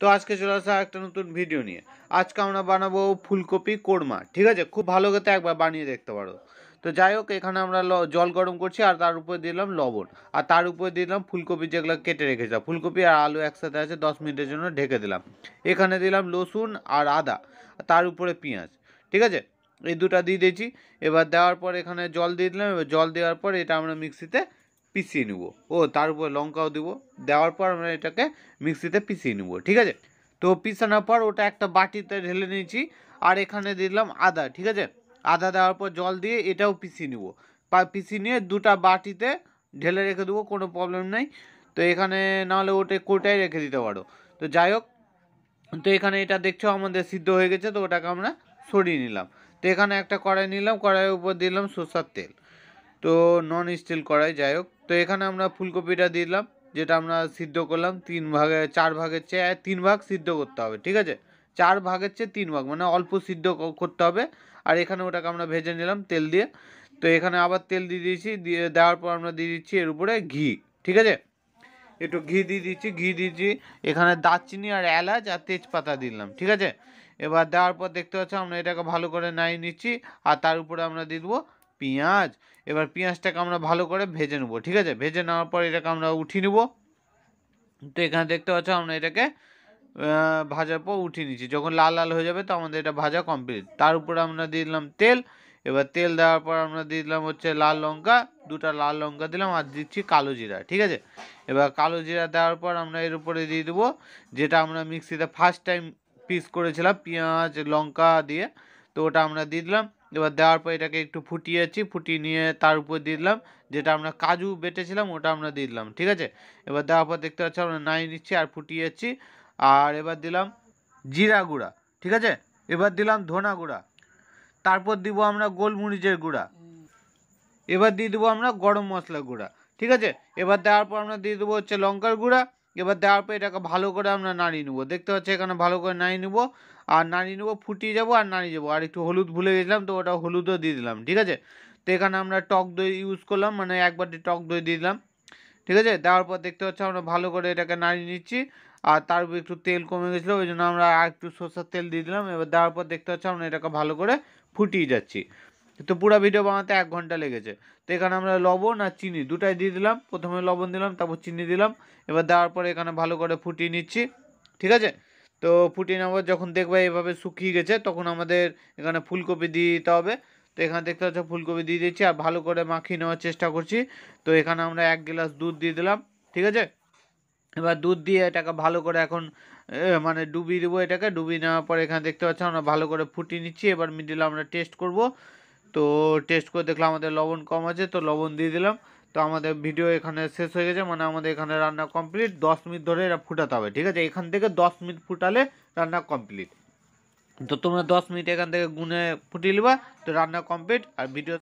তো আজকে চলে আসা একটা নতুন ভিডিও নিয়ে আজকে আমরা বানাবো ফুলকপি কোরমা ঠিক আছে খুব ভালো খেতে একবার বানিয়ে দেখতে পারো তো যাই হোক এখানে আমরা জল গরম করছি আর তার উপরে দিলাম লবণ আর তার উপরে দিলাম ফুলকপি যেগুলো কেটে রেখেছিলাম ফুলকপি আর আলু একসাথে আছে দশ মিনিটের জন্য ঢেকে দিলাম এখানে দিলাম লসুন আর আদা তার উপরে পেঁয়াজ ঠিক আছে এই দুটা দিয়ে দিয়েছি এবার দেওয়ার পর এখানে জল দিয়ে দিলাম এবার জল দেওয়ার পর এটা আমরা মিক্সিতে পিছিয়ে নেবো ও তার উপরে লঙ্কাও দেবো দেওয়ার পর আমরা এটাকে মিক্সিতে পিছিয়ে নেবো ঠিক আছে তো পিছানোর পর ওটা একটা বাটিতে ঢেলে নিয়েছি আর এখানে দিলাম আদা ঠিক আছে আদা দেওয়ার পর জল দিয়ে এটাও পিছিয়ে নেব পিছিয়ে নিয়ে দুটা বাটিতে ঢেলে রেখে দেবো কোনো প্রবলেম নাই তো এখানে নাহলে ওটা কোটায় রেখে দিতে পারো তো যাই হোক তো এখানে এটা দেখছো আমাদের সিদ্ধ হয়ে গেছে তো ওটাকে আমরা সরিয়ে নিলাম তো এখানে একটা কড়াই নিলাম কড়াইয়ের উপর দিলাম সর্ষার তেল তো নন স্টিল কড়াই যাই হোক তো এখানে আমরা ফুলকপিটা দিলাম যেটা আমরা সিদ্ধ করলাম তিন ভাগে চার ভাগের চেয়ে তিন ভাগ সিদ্ধ করতে হবে ঠিক আছে চার ভাগের চেয়ে তিন ভাগ মানে অল্প সিদ্ধ করতে হবে আর এখানে ওটাকে আমরা ভেজে নিলাম তেল দিয়ে তো এখানে আবার তেল দিয়ে দিয়েছি দিয়ে দেওয়ার পর আমরা দিয়ে দিচ্ছি এর উপরে ঘি ঠিক আছে একটু ঘি দিয়ে দিচ্ছি ঘি দিচ্ছি এখানে দারচিনি আর এলাচ আর তেজপাতা দিলাম ঠিক আছে এবার দেওয়ার পর দেখতে পাচ্ছ আমরা এটাকে ভালো করে নাই নিচ্ছি আর তার উপরে আমরা দিয়ে দেবো পেঁয়াজ এবার পেঁয়াজটাকে আমরা ভালো করে ভেজে নেবো ঠিক আছে ভেজে নেওয়ার পর এটাকে আমরা উঠিয়ে নেবো তো এখানে দেখতে পাচ্ছ আমরা এটাকে ভাজার পর উঠিয়ে নিচ্ছি যখন লাল লাল হয়ে যাবে তো আমাদের এটা ভাজা কমপ্লিট তার উপরে আমরা দিয়ে দিলাম তেল এবার তেল দেওয়ার পর আমরা দিয়ে দিলাম হচ্ছে লাল লঙ্কা দুটা লাল লঙ্কা দিলাম আর দিচ্ছি কালো জিরা ঠিক আছে এবার কালো জিরা দেওয়ার পর আমরা এর উপরে দিয়ে দেবো যেটা আমরা মিক্সিতে ফার্স্ট টাইম পিস করেছিলাম পেঁয়াজ লঙ্কা দিয়ে তো ওটা আমরা দিয়ে দিলাম এবার দেওয়ার পর এটাকে একটু ফুটিয়েছি ফুটিয়ে নিয়ে তার উপর দিয়ে দিলাম যেটা আমরা কাজু বেটেছিলাম ওটা আমরা দিয়ে দিলাম ঠিক আছে এবার দেওয়ার পর দেখতে পাচ্ছি আমরা নাই নিচ্ছি আর ফুটিয়েছি আর এবার দিলাম জিরা গুঁড়া ঠিক আছে এবার দিলাম ধনা গুঁড়া তারপর দিব আমরা গোলমরিচের গুঁড়া এবার দিয়ে দেবো আমরা গরম মশলা গুঁড়া ঠিক আছে এবার দেওয়ার পর আমরা দিয়ে দেবো হচ্ছে লঙ্কার গুঁড়া এবার দেওয়ার পর এটাকে ভালো করে আমরা নাড়িয়ে নেবো দেখতে পাচ্ছি এখানে ভালো করে নাড়িয়ে নেবো আর নাড়িয়ে নেবো ফুটিয়ে যাবো আর নাড়িয়ে যাবো আর একটু হলুদ ভুলে গেছিলাম তো ওটা হলুদও দিয়ে দিলাম ঠিক আছে তো এখানে আমরা টক দই ইউজ করলাম মানে একবারটি টক দই দিয়ে দিলাম ঠিক আছে দেওয়ার পর দেখতে পাচ্ছি আমরা ভালো করে এটাকে নাড়িয়ে নিচ্ছি আর তার উপর একটু তেল কমে গেছিলো ওই জন্য আমরা আর একটু সর্ষার তেল দিয়ে দিলাম এবার দেওয়ার পর দেখতে পাচ্ছি আমরা এটাকে ভালো করে ফুটিয়ে যাচ্ছি তো পুরো ভিডিও বানাতে এক ঘন্টা লেগেছে তো এখানে আমরা লবণ আর চিনি দুটাই দিয়ে দিলাম প্রথমে লবণ দিলাম তারপর চিনি দিলাম এবার দেওয়ার পরে এখানে ভালো করে ফুটিয়ে নিচ্ছি ঠিক আছে তো ফুটিয়ে নেওয়ার যখন দেখবে এভাবে শুকিয়ে গেছে তখন আমাদের এখানে ফুলকপি দিয়ে দিতে হবে তো এখানে দেখতে পাচ্ছ ফুলকপি দিয়ে দিচ্ছি আর ভালো করে মাখিয়ে নেওয়ার চেষ্টা করছি তো এখানে আমরা এক গ্লাস দুধ দিয়ে দিলাম ঠিক আছে এবার দুধ দিয়ে এটাকে ভালো করে এখন মানে ডুবিয়ে দেবো এটাকে ডুবিয়ে নেওয়ার পর এখানে দেখতে পাচ্ছ আমরা ভালো করে ফুটিয়ে নিচ্ছি এবার মিডিলে আমরা টেস্ট করব তো টেস্ট করে দেখলাম আমাদের লবণ কম আছে তো লবণ দিয়ে দিলাম তো আমাদের ভিডিও এখানে শেষ হয়ে গেছে মানে আমাদের এখানে রান্না কমপ্লিট দশ মিনিট ধরে এটা ফুটাতে হবে ঠিক আছে এখান থেকে দশ মিনিট ফুটালে রান্না কমপ্লিট তো তোমরা দশ মিনিট এখান থেকে গুনে ফুটিয়ে নেবা তো রান্না কমপ্লিট আর ভিডিও